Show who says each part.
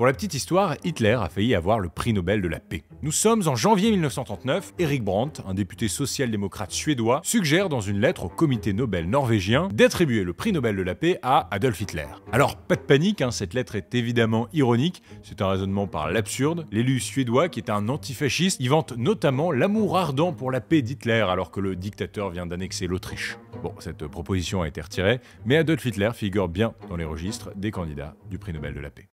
Speaker 1: Pour la petite histoire, Hitler a failli avoir le prix Nobel de la paix. Nous sommes en janvier 1939, Eric Brandt, un député social-démocrate suédois, suggère dans une lettre au comité Nobel norvégien d'attribuer le prix Nobel de la paix à Adolf Hitler. Alors pas de panique, hein, cette lettre est évidemment ironique, c'est un raisonnement par l'absurde. L'élu suédois, qui est un antifasciste, y vante notamment l'amour ardent pour la paix d'Hitler alors que le dictateur vient d'annexer l'Autriche. Bon, cette proposition a été retirée, mais Adolf Hitler figure bien dans les registres des candidats du prix Nobel de la paix.